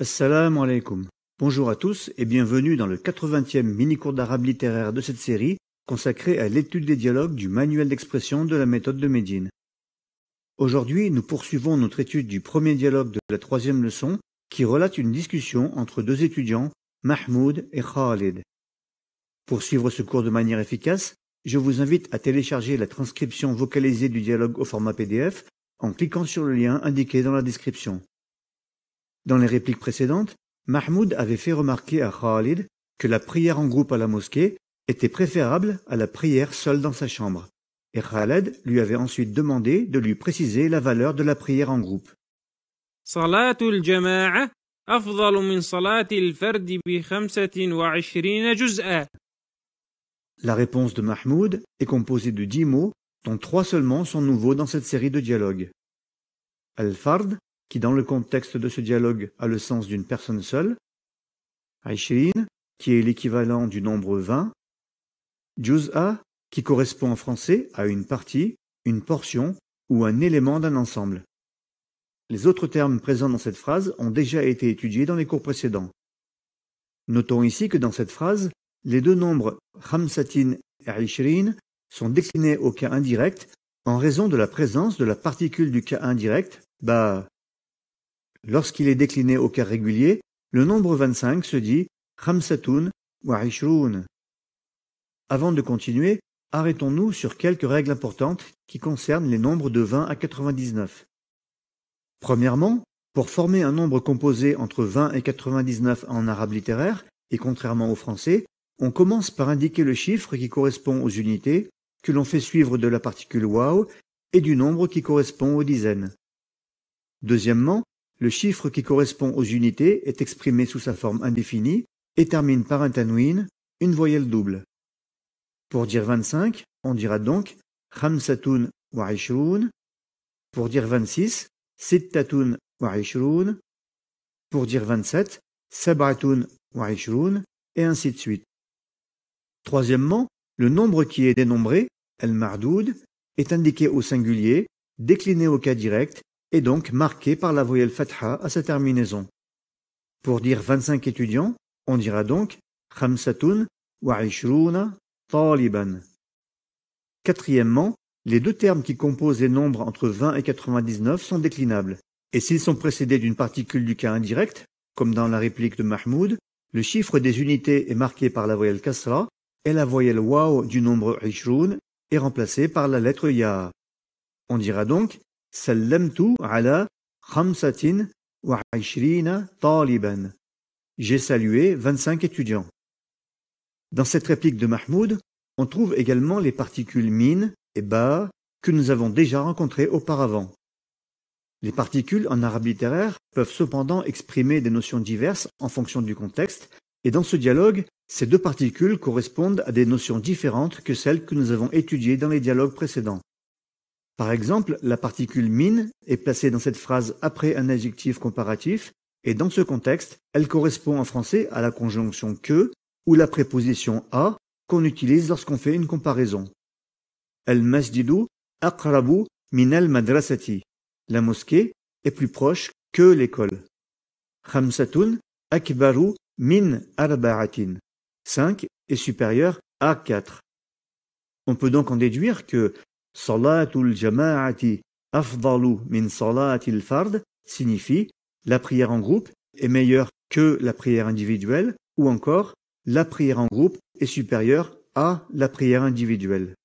Assalamu alaikum. Bonjour à tous et bienvenue dans le 80e mini-cours d'arabe littéraire de cette série consacrée à l'étude des dialogues du manuel d'expression de la méthode de Médine. Aujourd'hui, nous poursuivons notre étude du premier dialogue de la troisième leçon qui relate une discussion entre deux étudiants, Mahmoud et Khalid. Pour suivre ce cours de manière efficace, je vous invite à télécharger la transcription vocalisée du dialogue au format PDF en cliquant sur le lien indiqué dans la description. Dans les répliques précédentes, Mahmoud avait fait remarquer à Khalid que la prière en groupe à la mosquée était préférable à la prière seule dans sa chambre, et Khaled lui avait ensuite demandé de lui préciser la valeur de la prière en groupe. La réponse de Mahmoud est composée de dix mots, dont trois seulement sont nouveaux dans cette série de dialogues. Al-Fard qui dans le contexte de ce dialogue a le sens d'une personne seule, Aishirin, qui est l'équivalent du nombre 20, Juz'a, qui correspond en français à une partie, une portion ou un élément d'un ensemble. Les autres termes présents dans cette phrase ont déjà été étudiés dans les cours précédents. Notons ici que dans cette phrase, les deux nombres Khamsatin et Aishirin sont déclinés au cas indirect en raison de la présence de la particule du cas indirect, ba Lorsqu'il est décliné au cas régulier, le nombre 25 se dit Khamsatun wa Avant de continuer, arrêtons-nous sur quelques règles importantes qui concernent les nombres de 20 à 99. Premièrement, pour former un nombre composé entre 20 et 99 en arabe littéraire, et contrairement au français, on commence par indiquer le chiffre qui correspond aux unités, que l'on fait suivre de la particule waouh » et du nombre qui correspond aux dizaines. Deuxièmement, le chiffre qui correspond aux unités est exprimé sous sa forme indéfinie et termine par un tanwin, une voyelle double. Pour dire 25, on dira donc khamsatun wa'ishroun. Pour dire 26, sittatun wa'ishroun. Pour dire 27, sab'atun wa et ainsi de suite. Troisièmement, le nombre qui est dénombré, el mardoud est indiqué au singulier, décliné au cas direct est donc marqué par la voyelle fatha à sa terminaison. Pour dire 25 étudiants, on dira donc khamsatun wa ishruna taliban. Quatrièmement, les deux termes qui composent les nombres entre 20 et 99 sont déclinables, et s'ils sont précédés d'une particule du cas indirect, comme dans la réplique de Mahmoud, le chiffre des unités est marqué par la voyelle kasra et la voyelle waw du nombre ishrun est remplacée par la lettre ya. On dira donc j'ai salué 25 étudiants. Dans cette réplique de Mahmoud, on trouve également les particules min et ba que nous avons déjà rencontrées auparavant. Les particules en arabe littéraire peuvent cependant exprimer des notions diverses en fonction du contexte, et dans ce dialogue, ces deux particules correspondent à des notions différentes que celles que nous avons étudiées dans les dialogues précédents. Par exemple, la particule min est placée dans cette phrase après un adjectif comparatif, et dans ce contexte, elle correspond en français à la conjonction que ou la préposition a qu'on utilise lorsqu'on fait une comparaison. El masjidu aqrabu min al-madrasati. La mosquée est plus proche que l'école. Khamsatun akbaru min arba'atin. 5 est supérieur à 4. On peut donc en déduire que « Salatul jamaati afdalu min fard signifie la prière en groupe est meilleure que la prière individuelle ou encore la prière en groupe est supérieure à la prière individuelle.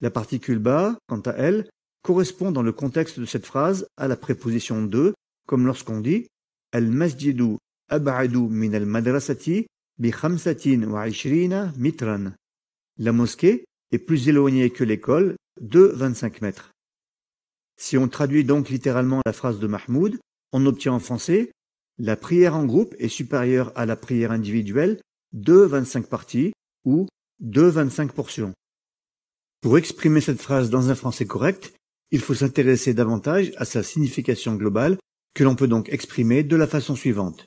La particule ba, quant à elle, correspond dans le contexte de cette phrase à la préposition de, comme lorsqu'on dit Al-masjidu ab'adu min al-madrasati bi khamsatin mitran. La mosquée plus éloigné que l'école de 25 mètres. Si on traduit donc littéralement la phrase de Mahmoud, on obtient en français la prière en groupe est supérieure à la prière individuelle de 25 parties ou de 25 portions. Pour exprimer cette phrase dans un français correct, il faut s'intéresser davantage à sa signification globale que l'on peut donc exprimer de la façon suivante.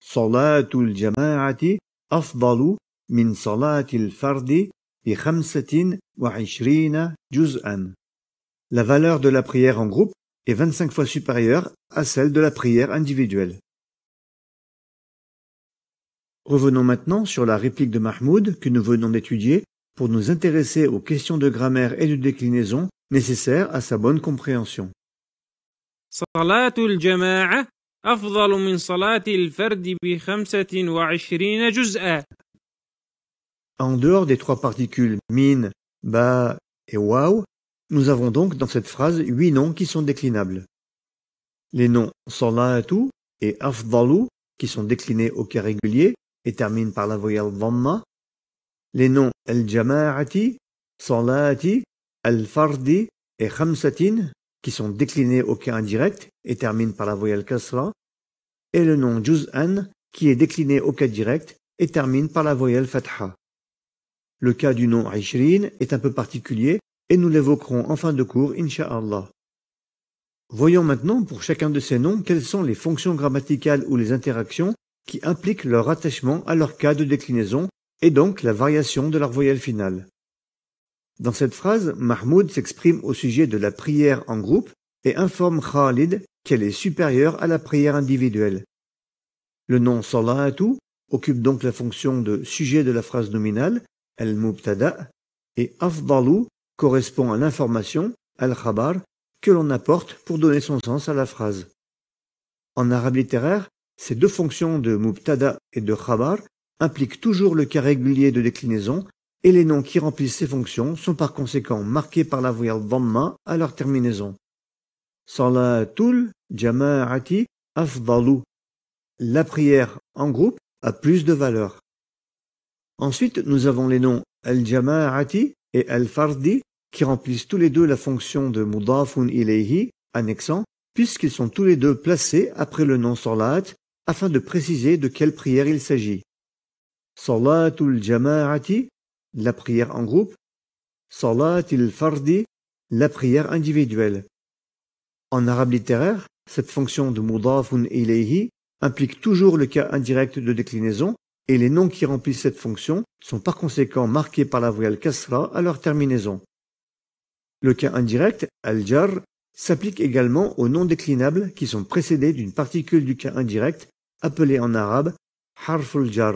Salatul jama'ati afdalu min salatil fardi la valeur de la prière en groupe est vingt-cinq fois supérieure à celle de la prière individuelle. Revenons maintenant sur la réplique de Mahmoud que nous venons d'étudier pour nous intéresser aux questions de grammaire et de déclinaison nécessaires à sa bonne compréhension. En dehors des trois particules min, ba et waw, nous avons donc dans cette phrase huit noms qui sont déclinables. Les noms salatu et afdalu, qui sont déclinés au cas régulier et terminent par la voyelle dhamma. Les noms al-jama'ati, salati, al-fardi et khamsatin, qui sont déclinés au cas indirect et terminent par la voyelle kasra. Et le nom juz'an, qui est décliné au cas direct et termine par la voyelle fatha. Le cas du nom Ishrin est un peu particulier et nous l'évoquerons en fin de cours, Inshallah. Voyons maintenant pour chacun de ces noms quelles sont les fonctions grammaticales ou les interactions qui impliquent leur attachement à leur cas de déclinaison et donc la variation de leur voyelle finale. Dans cette phrase, Mahmoud s'exprime au sujet de la prière en groupe et informe Khalid qu'elle est supérieure à la prière individuelle. Le nom Salaatou occupe donc la fonction de sujet de la phrase nominale al-mubtada, et afdalu correspond à l'information, al-khabar, que l'on apporte pour donner son sens à la phrase. En arabe littéraire, ces deux fonctions de mubtada et de khabar impliquent toujours le cas régulier de déclinaison et les noms qui remplissent ces fonctions sont par conséquent marqués par la voyelle dhamma à leur terminaison. Salatul jama'ati afdalu. La prière en groupe a plus de valeur. Ensuite, nous avons les noms al-jama'ati et al-fardi qui remplissent tous les deux la fonction de mudafun ilayhi, annexant, puisqu'ils sont tous les deux placés après le nom salat afin de préciser de quelle prière il s'agit. Salatul jama'ati, la prière en groupe. Salatul fardi, la prière individuelle. En arabe littéraire, cette fonction de mudafun ilayhi implique toujours le cas indirect de déclinaison et les noms qui remplissent cette fonction sont par conséquent marqués par la voyelle kasra à leur terminaison. Le cas indirect, al-jar, s'applique également aux noms déclinables qui sont précédés d'une particule du cas indirect appelée en arabe harful jar.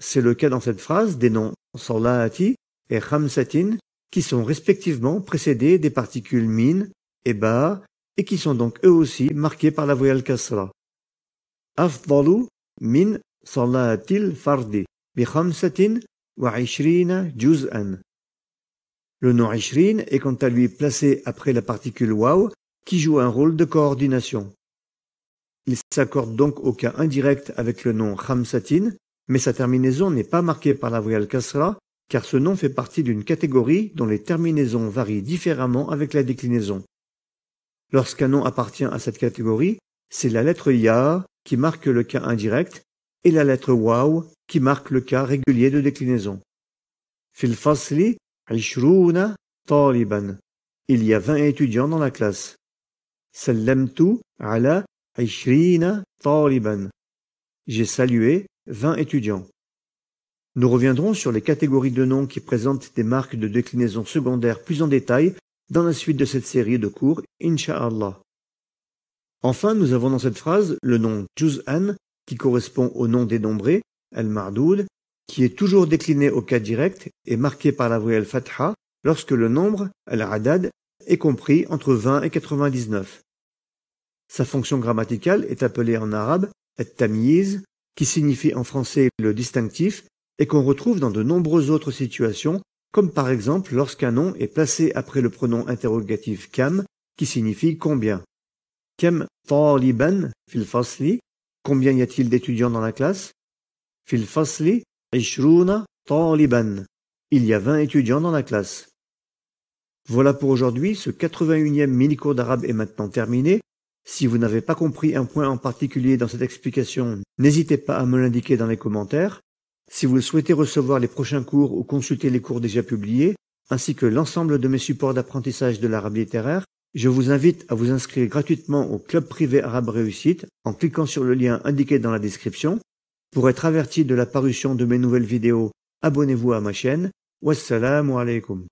C'est le cas dans cette phrase des noms salati et khamsatin qui sont respectivement précédés des particules min et ba et qui sont donc eux aussi marqués par la voyelle kasra. min le nom Ishrin est quant à lui placé après la particule waw qui joue un rôle de coordination. Il s'accorde donc au cas indirect avec le nom Khamsatin, mais sa terminaison n'est pas marquée par la voyelle Kasra, car ce nom fait partie d'une catégorie dont les terminaisons varient différemment avec la déclinaison. Lorsqu'un nom appartient à cette catégorie, c'est la lettre Ya qui marque le cas indirect, et la lettre waw qui marque le cas régulier de déclinaison. Fil fasli taliban. Il y a 20 étudiants dans la classe. Sallamtu ala ishrina taliban. J'ai salué 20 étudiants. Nous reviendrons sur les catégories de noms qui présentent des marques de déclinaison secondaire plus en détail dans la suite de cette série de cours, Inch'Allah. Enfin, nous avons dans cette phrase le nom Juz'an qui correspond au nom dénombré, al mardoud qui est toujours décliné au cas direct et marqué par la voyelle fatha lorsque le nombre, al-adad, est compris entre 20 et 99. Sa fonction grammaticale est appelée en arabe at-tamyiz, qui signifie en français le distinctif et qu'on retrouve dans de nombreuses autres situations, comme par exemple lorsqu'un nom est placé après le pronom interrogatif kam, qui signifie combien. fil Combien y a-t-il d'étudiants dans la classe Fil ishruna taliban. Il y a 20 étudiants dans la classe. Voilà pour aujourd'hui, ce 81e mini-cours d'arabe est maintenant terminé. Si vous n'avez pas compris un point en particulier dans cette explication, n'hésitez pas à me l'indiquer dans les commentaires. Si vous souhaitez recevoir les prochains cours ou consulter les cours déjà publiés, ainsi que l'ensemble de mes supports d'apprentissage de l'arabe littéraire, je vous invite à vous inscrire gratuitement au Club privé Arabe Réussite en cliquant sur le lien indiqué dans la description. Pour être averti de la parution de mes nouvelles vidéos, abonnez-vous à ma chaîne. Wassalamu alaikum.